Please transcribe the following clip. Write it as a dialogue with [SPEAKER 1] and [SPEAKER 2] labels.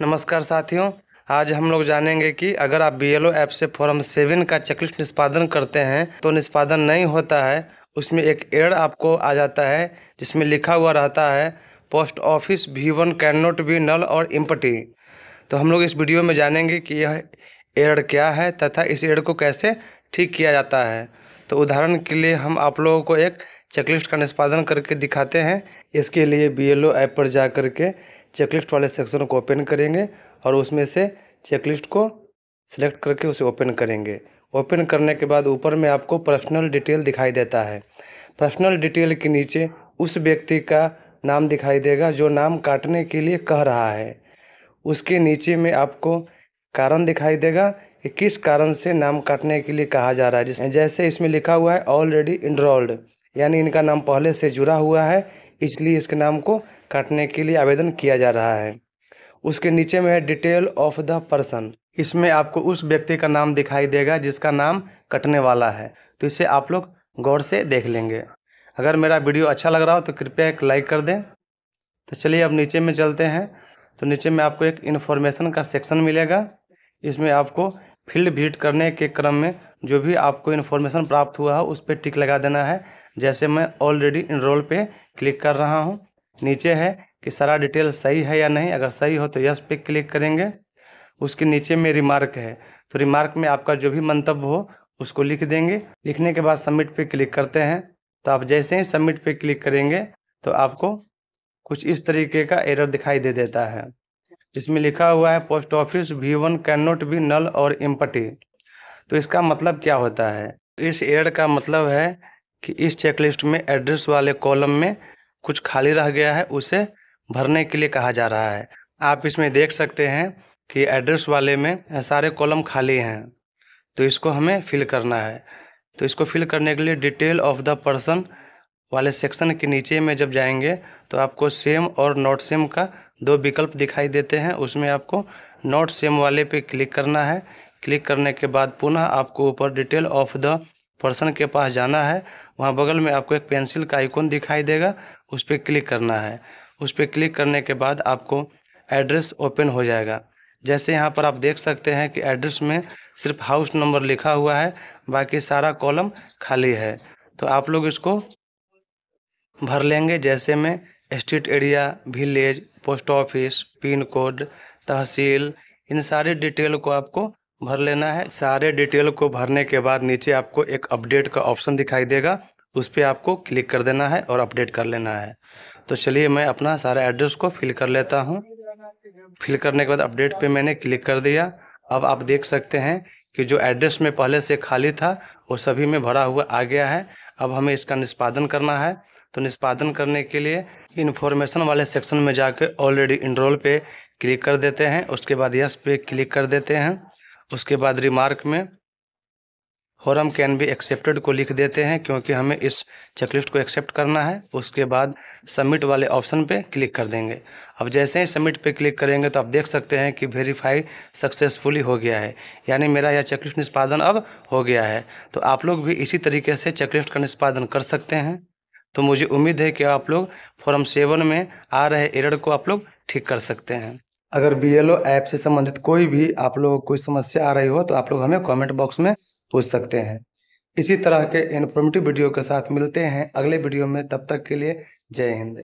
[SPEAKER 1] नमस्कार साथियों आज हम लोग जानेंगे कि अगर आप बी ऐप से फॉर्म सेवन का चेकलिस्ट निष्पादन करते हैं तो निष्पादन नहीं होता है उसमें एक एड आपको आ जाता है जिसमें लिखा हुआ रहता है पोस्ट ऑफिस भी one can not be null और इम्पटी तो हम लोग इस वीडियो में जानेंगे कि यह एड क्या है तथा इस एड को कैसे ठीक किया जाता है तो उदाहरण के लिए हम आप लोगों को एक चेकलिस्ट का निष्पादन करके दिखाते हैं इसके लिए बी ऐप पर जा के चेकलिस्ट वाले सेक्शन को ओपन करेंगे और उसमें से चेकलिस्ट को सिलेक्ट करके उसे ओपन करेंगे ओपन करने के बाद ऊपर में आपको पर्सनल डिटेल दिखाई देता है पर्सनल डिटेल के नीचे उस व्यक्ति का नाम दिखाई देगा जो नाम काटने के लिए कह रहा है उसके नीचे में आपको कारण दिखाई देगा कि किस कारण से नाम काटने के लिए कहा जा रहा है जैसे इसमें लिखा हुआ है ऑलरेडी इनरोल्ड यानी इनका नाम पहले से जुड़ा हुआ है इसलिए इसके नाम को काटने के लिए आवेदन किया जा रहा है उसके नीचे में है डिटेल ऑफ द पर्सन इसमें आपको उस व्यक्ति का नाम दिखाई देगा जिसका नाम कटने वाला है तो इसे आप लोग गौर से देख लेंगे अगर मेरा वीडियो अच्छा लग रहा हो तो कृपया एक लाइक कर दें तो चलिए अब नीचे में चलते हैं तो नीचे में आपको एक इन्फॉर्मेशन का सेक्शन मिलेगा इसमें आपको फील्ड विजिट करने के क्रम में जो भी आपको इन्फॉर्मेशन प्राप्त हुआ है उस पर टिक लगा देना है जैसे मैं ऑलरेडी इनरोल पे क्लिक कर रहा हूँ नीचे है कि सारा डिटेल सही है या नहीं अगर सही हो तो यस पे क्लिक करेंगे उसके नीचे में रिमार्क है तो रिमार्क में आपका जो भी मंतव्य हो उसको लिख देंगे लिखने के बाद सबमिट पे क्लिक करते हैं तो आप जैसे ही सबमिट पे क्लिक करेंगे तो आपको कुछ इस तरीके का एरर दिखाई दे देता है जिसमें लिखा हुआ है post office we one can not be null और इम्पटी तो इसका मतलब क्या होता है इस एड का मतलब है कि इस चेकलिस्ट में एड्रेस वाले कॉलम में कुछ खाली रह गया है उसे भरने के लिए कहा जा रहा है आप इसमें देख सकते हैं कि एड्रेस वाले में सारे कॉलम खाली हैं तो इसको हमें फिल करना है तो इसको फिल करने के लिए डिटेल ऑफ द पर्सन वाले सेक्शन के नीचे में जब जाएंगे तो आपको सेम और नॉट सेम का दो विकल्प दिखाई देते हैं उसमें आपको नॉट सेम वाले पे क्लिक करना है क्लिक करने के बाद पुनः आपको ऊपर डिटेल ऑफ द पर्सन के पास जाना है वहाँ बगल में आपको एक पेंसिल का आइकॉन दिखाई देगा उस पर क्लिक करना है उस पर क्लिक करने के बाद आपको एड्रेस ओपन हो जाएगा जैसे यहाँ पर आप देख सकते हैं कि एड्रेस में सिर्फ हाउस नंबर लिखा हुआ है बाकी सारा कॉलम खाली है तो आप लोग इसको भर लेंगे जैसे में street area village post office pin code तहसील इन सारे डिटेल को आपको भर लेना है सारे डिटेल को भरने के बाद नीचे आपको एक अपडेट का ऑप्शन दिखाई देगा उस पर आपको क्लिक कर देना है और अपडेट कर लेना है तो चलिए मैं अपना सारा एड्रेस को फिल कर लेता हूँ फिल करने के बाद अपडेट पे मैंने क्लिक कर दिया अब आप देख सकते हैं कि जो एड्रेस में पहले से खाली था वो सभी में भरा हुआ आ गया है अब हमें इसका निष्पादन करना है तो निष्पादन करने के लिए इन्फॉर्मेशन वाले सेक्शन में जाकर ऑलरेडी इनरोल पे क्लिक कर देते हैं उसके बाद यस पे क्लिक कर देते हैं उसके बाद रिमार्क में फॉरम कैन बी एक्सेप्टेड को लिख देते हैं क्योंकि हमें इस चेकलिस्ट को एक्सेप्ट करना है उसके बाद सबमिट वाले ऑप्शन पे क्लिक कर देंगे अब जैसे ही सबमिट पे क्लिक करेंगे तो आप देख सकते हैं कि वेरीफाई सक्सेसफुली हो गया है यानी मेरा यह चेकलिस्ट निष्पादन अब हो गया है तो आप लोग भी इसी तरीके से चेकलिस्ट का निष्पादन कर सकते हैं तो मुझे उम्मीद है कि आप लोग फॉर्म सेवन में आ रहे एरर को आप लोग ठीक कर सकते हैं अगर बी ऐप से संबंधित कोई भी आप लोग कोई समस्या आ रही हो तो आप लोग हमें कमेंट बॉक्स में पूछ सकते हैं इसी तरह के इन्फॉर्मेटिव वीडियो के साथ मिलते हैं अगले वीडियो में तब तक के लिए जय हिंद